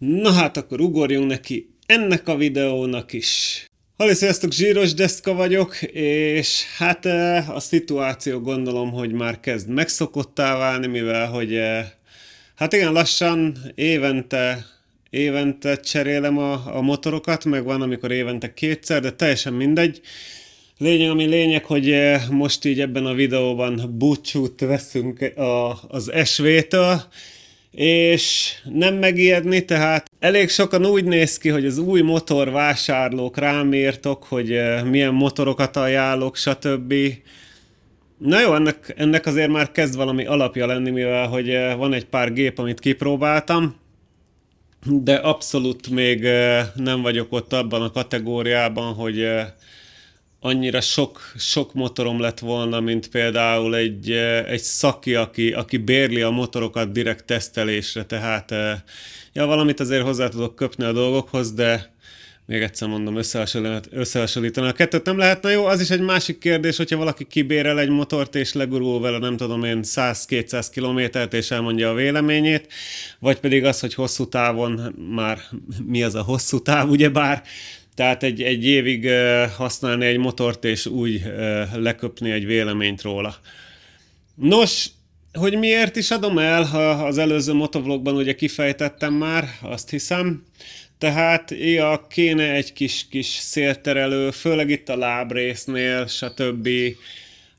Na hát akkor ugorjunk neki ennek a videónak is. Halli, sziasztok, Zsíros Deszka vagyok, és hát eh, a szituáció gondolom, hogy már kezd megszokottá válni, mivel hogy eh, hát igen, lassan évente évente cserélem a, a motorokat, meg van, amikor évente kétszer, de teljesen mindegy. Lényeg, ami lényeg, hogy eh, most így ebben a videóban búcsút veszünk a, az SV-től, és nem megijedni, tehát elég sokan úgy néz ki, hogy az új vásárlók rám írtok, hogy eh, milyen motorokat ajánlok, stb. Na jó, ennek, ennek azért már kezd valami alapja lenni, mivel hogy eh, van egy pár gép, amit kipróbáltam, de abszolút még eh, nem vagyok ott abban a kategóriában, hogy annyira sok, sok motorom lett volna, mint például egy, eh, egy szaki, aki, aki bérli a motorokat direkt tesztelésre, tehát eh, ja, valamit azért hozzá tudok köpni a dolgokhoz, de még egyszer mondom, összehasonlítani a kettőt nem lehetne jó. Az is egy másik kérdés, hogyha valaki kibérel egy motort, és legurul vele, nem tudom én, 100-200 kilométert, és elmondja a véleményét, vagy pedig az, hogy hosszú távon már mi az a hosszú táv, ugyebár tehát egy, egy évig használni egy motort és úgy leköpni egy véleményt róla. Nos, hogy miért is adom el, ha az előző motovlogban ugye kifejtettem már, azt hiszem. Tehát ja, kéne egy kis-kis szélterelő, főleg itt a lábrésznél, stb.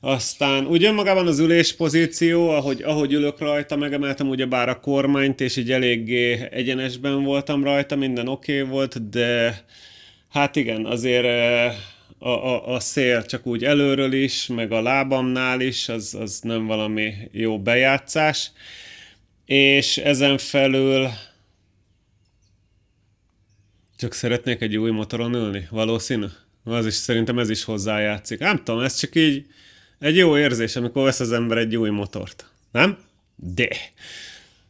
Aztán ugye magában az ülés pozíció, ahogy, ahogy ülök rajta, megemeltem ugye bár a kormányt, és így eléggé egyenesben voltam rajta, minden oké okay volt, de Hát igen, azért eh, a, a, a szél csak úgy előről is, meg a lábamnál is, az, az nem valami jó bejátszás. És ezen felül csak szeretnék egy új motoron ülni, valószínű. Az is, szerintem ez is hozzájátszik. Nem tudom, ez csak így egy jó érzés, amikor vesz az ember egy új motort. Nem? De.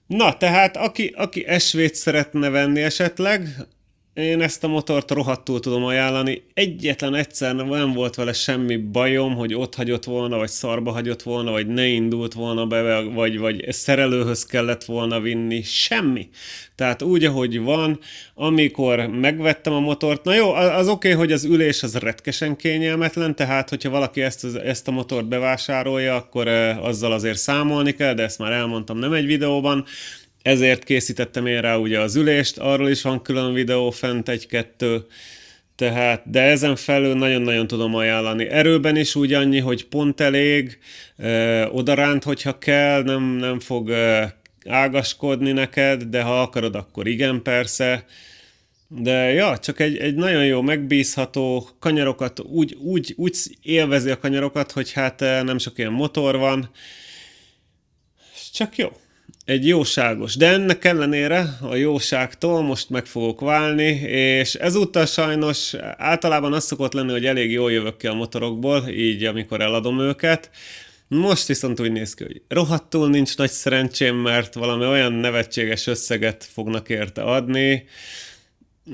Na, tehát aki, aki esvét szeretne venni esetleg, én ezt a motort rohadtul tudom ajánlani. Egyetlen egyszer nem volt vele semmi bajom, hogy ott hagyott volna, vagy szarba hagyott volna, vagy ne indult volna be, vagy, vagy szerelőhöz kellett volna vinni. Semmi. Tehát úgy, ahogy van, amikor megvettem a motort, na jó, az oké, okay, hogy az ülés az retkesen kényelmetlen, tehát hogyha valaki ezt, ezt a motort bevásárolja, akkor azzal azért számolni kell, de ezt már elmondtam nem egy videóban, ezért készítettem én rá ugye az ülést, arról is van külön videó fent egy-kettő, tehát, de ezen felül nagyon-nagyon tudom ajánlani. Erőben is úgy annyi, hogy pont elég, ö, odaránt, hogyha kell, nem, nem fog ö, ágaskodni neked, de ha akarod, akkor igen, persze. De ja, csak egy, egy nagyon jó, megbízható kanyarokat, úgy, úgy, úgy élvezi a kanyarokat, hogy hát nem sok ilyen motor van, csak jó egy jóságos. De ennek ellenére a jóságtól most meg fogok válni, és ezúttal sajnos általában az szokott lenni, hogy elég jól jövök ki a motorokból, így amikor eladom őket. Most viszont úgy néz ki, hogy rohadtul nincs nagy szerencsém, mert valami olyan nevetséges összeget fognak érte adni,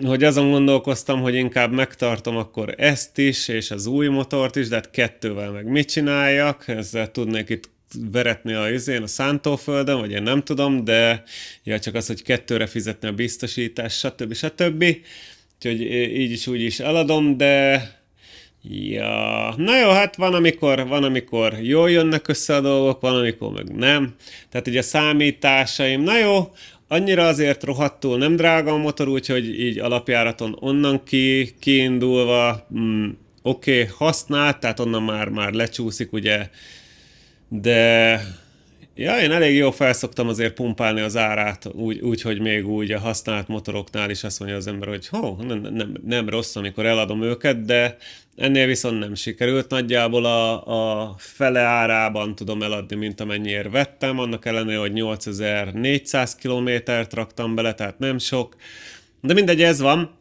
hogy azon gondolkoztam, hogy inkább megtartom akkor ezt is, és az új motort is, de hát kettővel meg mit csináljak, ezzel tudnék itt veretni a izén, a szántóföldön, vagy én nem tudom, de ja, csak az, hogy kettőre fizetni a biztosítás, stb. stb. Úgyhogy így is úgy is eladom, de Ja, na jó, hát van amikor, van amikor jól jönnek össze a dolgok, van amikor meg nem. Tehát ugye a számításaim, na jó, annyira azért rohadtul nem drága a motor, úgyhogy így alapjáraton onnan ki, kiindulva, mm, oké, okay, használt, tehát onnan már, már lecsúszik ugye de ja, én elég jó felszoktam azért pumpálni az árát, úgy, úgy, hogy még úgy a használt motoroknál is azt mondja az ember, hogy Hó, nem, nem, nem rossz, amikor eladom őket, de ennél viszont nem sikerült. Nagyjából a, a fele árában tudom eladni, mint amennyiért vettem, annak ellenére, hogy 8400 kilométert raktam bele, tehát nem sok. De mindegy, ez van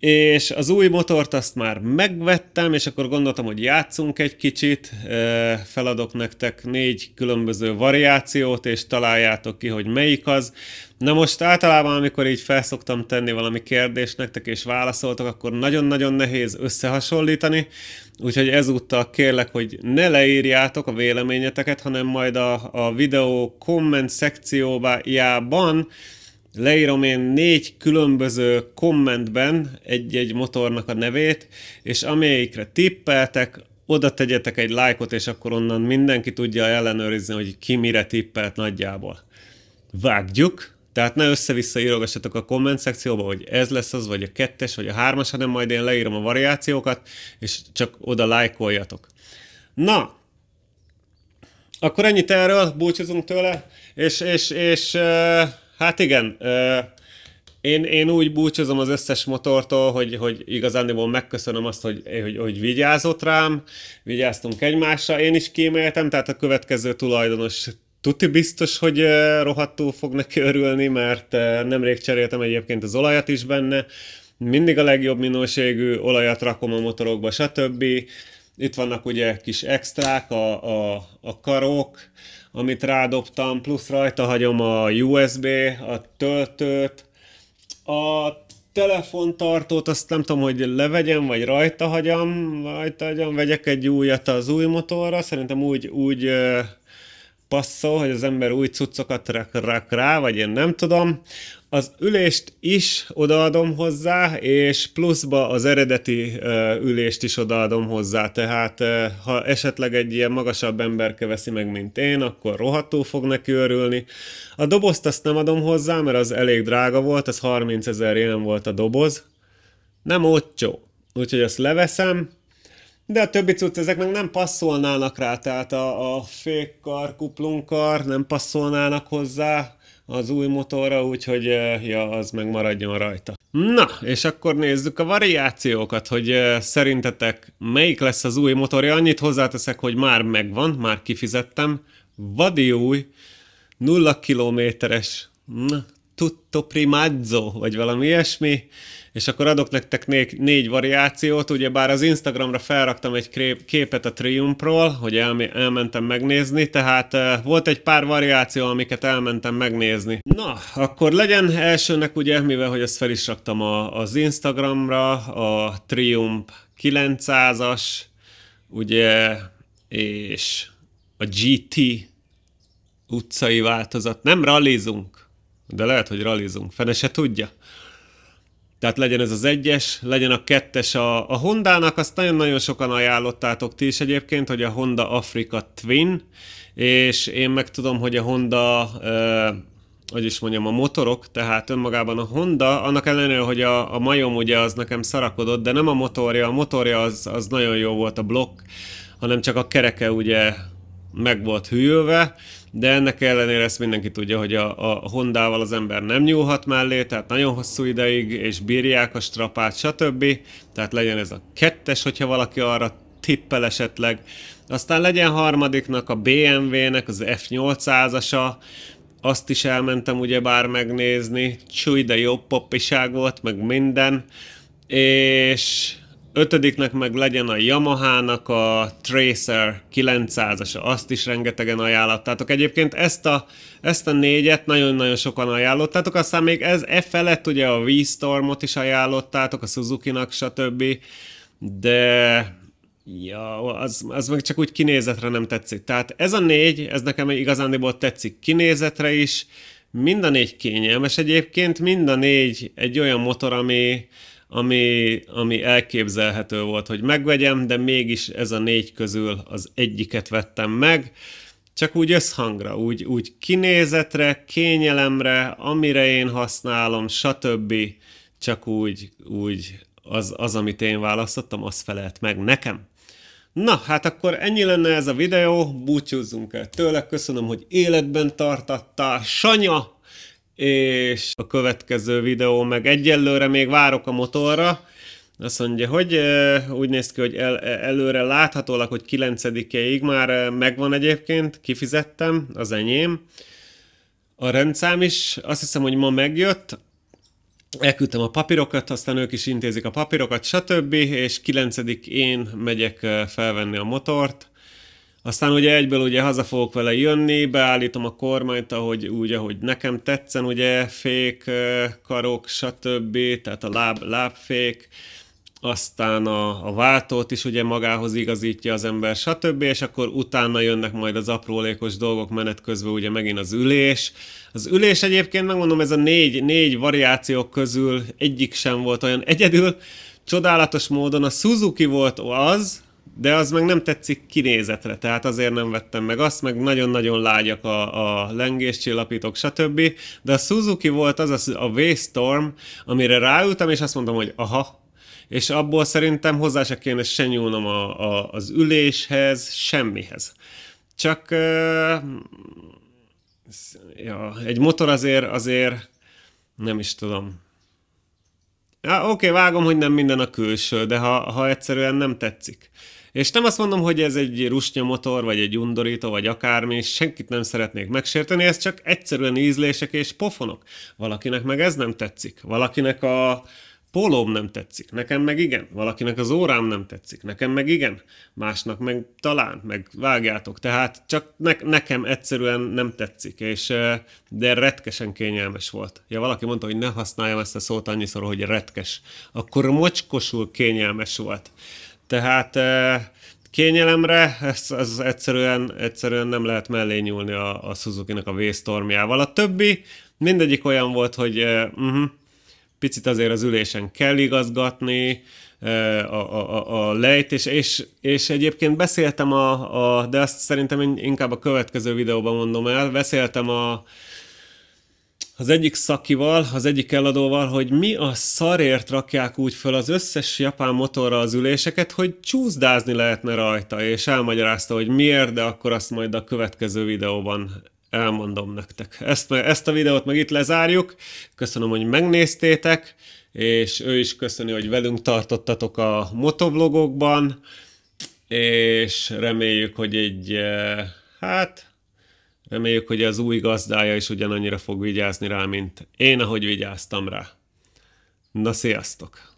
és az új motort azt már megvettem, és akkor gondoltam, hogy játszunk egy kicsit, feladok nektek négy különböző variációt, és találjátok ki, hogy melyik az. Na most általában, amikor így felszoktam tenni valami kérdést nektek, és válaszoltok, akkor nagyon-nagyon nehéz összehasonlítani, úgyhogy ezúttal kérlek, hogy ne leírjátok a véleményeteket, hanem majd a, a videó komment szekciójában leírom én négy különböző kommentben egy-egy motornak a nevét, és amelyikre tippeltek, oda tegyetek egy lájkot, és akkor onnan mindenki tudja ellenőrizni, hogy ki mire tippelt nagyjából. Vágjuk, tehát ne össze-vissza írogassatok a komment szekcióba, hogy ez lesz az, vagy a kettes, vagy a hármas, hanem majd én leírom a variációkat, és csak oda lájkoljatok. Na, akkor ennyit erről, búcsúzunk tőle, és, és, és Hát igen, én, én úgy búcsúzom az összes motortól, hogy, hogy igazándiból megköszönöm azt, hogy, hogy, hogy vigyázott rám, vigyáztunk egymásra, én is kíméltem, tehát a következő tulajdonos Tuti biztos, hogy rohadtó fog neki örülni, mert nemrég cseréltem egyébként az olajat is benne, mindig a legjobb minőségű olajat rakom a motorokba, stb. Itt vannak ugye kis extrák, a, a, a karok, amit rádobtam, plusz rajta hagyom a USB, a töltőt, a telefontartót, azt nem tudom, hogy levegyem, vagy rajta hagyom rajta hagyom vegyek egy újat az új motorra, szerintem úgy, úgy passzol, hogy az ember új cuccokat rak, rak rá, vagy én nem tudom. Az ülést is odaadom hozzá, és pluszba az eredeti ülést is odaadom hozzá, tehát ha esetleg egy ilyen magasabb emberke veszi meg, mint én, akkor rohadtul fog neki örülni. A dobozt azt nem adom hozzá, mert az elég drága volt, az 30 ezer jelen volt a doboz. Nem olcsó, úgyhogy azt leveszem, de a többi cucc, ezek meg nem passzolnának rá, tehát a, a fékkar, kuplunkar nem passzolnának hozzá, az új motorra, úgyhogy eh, ja, az meg maradjon rajta. Na, és akkor nézzük a variációkat, hogy eh, szerintetek melyik lesz az új motorja. Annyit hozzáteszek, hogy már megvan, már kifizettem. Vadi új, 0 kilométeres, tutto primazzo, vagy valami ilyesmi, és akkor adok nektek négy, négy variációt, ugye bár az Instagramra felraktam egy képet a Triumphról, hogy el, elmentem megnézni, tehát uh, volt egy pár variáció, amiket elmentem megnézni. Na, akkor legyen elsőnek ugye, mivel hogy ezt fel is raktam a, az Instagramra, a Triumph 900-as, ugye, és a GT utcai változat. Nem rallizunk, de lehet, hogy ralizunk. Fene se tudja. Tehát legyen ez az egyes, legyen a kettes a, a Hondának, azt nagyon-nagyon sokan ajánlottátok ti is egyébként, hogy a Honda Africa Twin, és én meg tudom, hogy a Honda, eh, hogy is mondjam, a motorok, tehát önmagában a Honda, annak ellenére, hogy a, a majom ugye az nekem szarakodott, de nem a motorja, a motorja az, az nagyon jó volt, a blokk, hanem csak a kereke ugye meg volt hűlve, de ennek ellenére ezt mindenki tudja, hogy a, a Hondával az ember nem nyúlhat mellé, tehát nagyon hosszú ideig, és bírják a strapát, stb. Tehát legyen ez a kettes, hogyha valaki arra tippel esetleg. Aztán legyen harmadiknak a BMW-nek az F800-asa, azt is elmentem ugyebár megnézni, csúj, de jó poppiság volt, meg minden, és Ötödiknek meg legyen a Yamaha-nak a Tracer 900-as, azt is rengetegen ajánlottátok. Egyébként ezt a, ezt a négyet nagyon-nagyon sokan ajánlottátok, aztán még ez e felett ugye a V-Stormot is ajánlottátok, a Suzuki-nak, stb. De Ja, az, az meg csak úgy kinézetre nem tetszik. Tehát ez a négy, ez nekem igazándiból tetszik kinézetre is, mind a négy kényelmes egyébként, mind a négy egy olyan motor, ami, ami, ami elképzelhető volt, hogy megvegyem, de mégis ez a négy közül az egyiket vettem meg, csak úgy összhangra, úgy, úgy kinézetre, kényelemre, amire én használom, stb. Csak úgy, úgy az, az, amit én választottam, az felelt meg nekem. Na, hát akkor ennyi lenne ez a videó, búcsúzzunk el tőle, köszönöm, hogy életben tartattál, Sanya! és a következő videó meg egyelőre még várok a motorra, azt mondja, hogy úgy néz ki, hogy el, e, előre láthatólag, hogy 9-ig már megvan egyébként, kifizettem, az enyém. A rendszám is, azt hiszem, hogy ma megjött, elküldtem a papírokat, aztán ők is intézik a papírokat, stb. És 9 én megyek felvenni a motort, aztán ugye egyből ugye haza fogok vele jönni, beállítom a kormányt, ahogy úgy, ahogy nekem tetszen, ugye fék, karok, stb., tehát a láb, lábfék, aztán a, a váltót is ugye magához igazítja az ember, stb., és akkor utána jönnek majd az aprólékos dolgok menet közben, ugye megint az ülés. Az ülés egyébként, megmondom, ez a négy, négy variáció közül egyik sem volt olyan egyedül, csodálatos módon a Suzuki volt az, de az meg nem tetszik kinézetre, tehát azért nem vettem meg azt, meg nagyon-nagyon lágyak a, a lengéscsillapítók, stb. De a Suzuki volt az a, a V-Storm, amire ráültem, és azt mondtam, hogy aha, és abból szerintem hozzá se kéne se nyúlnom a, a, az üléshez, semmihez. Csak uh, ja, egy motor azért, azért nem is tudom, Ja, oké, okay, vágom, hogy nem minden a külső, de ha, ha egyszerűen nem tetszik. És nem azt mondom, hogy ez egy motor vagy egy undorító, vagy akármi, senkit nem szeretnék megsérteni, ez csak egyszerűen ízlések és pofonok. Valakinek meg ez nem tetszik. Valakinek a, Pólóm nem tetszik, nekem meg igen, valakinek az órám nem tetszik, nekem meg igen, másnak meg talán, meg vágjátok, tehát csak ne, nekem egyszerűen nem tetszik, és de retkesen kényelmes volt. Ja, valaki mondta, hogy ne használjam ezt a szót annyiszor, hogy retkes, akkor mocskosul kényelmes volt. Tehát kényelemre ez, ez egyszerűen, egyszerűen nem lehet mellé nyúlni a, a Suzuki-nak a vésztormjával. A többi mindegyik olyan volt, hogy uh-huh, picit azért az ülésen kell igazgatni, a, a, a és, és, és egyébként beszéltem a, a, de azt szerintem inkább a következő videóban mondom el, beszéltem a, az egyik szakival, az egyik eladóval, hogy mi a szarért rakják úgy föl az összes japán motorra az üléseket, hogy csúszdázni lehetne rajta, és elmagyarázta, hogy miért, de akkor azt majd a következő videóban elmondom nektek. Ezt, ezt a videót meg itt lezárjuk. Köszönöm, hogy megnéztétek, és ő is köszöni, hogy velünk tartottatok a motovlogokban, és reméljük, hogy egy, eh, hát, reméljük, hogy az új gazdája is ugyanannyira fog vigyázni rá, mint én, ahogy vigyáztam rá. Na, sziasztok!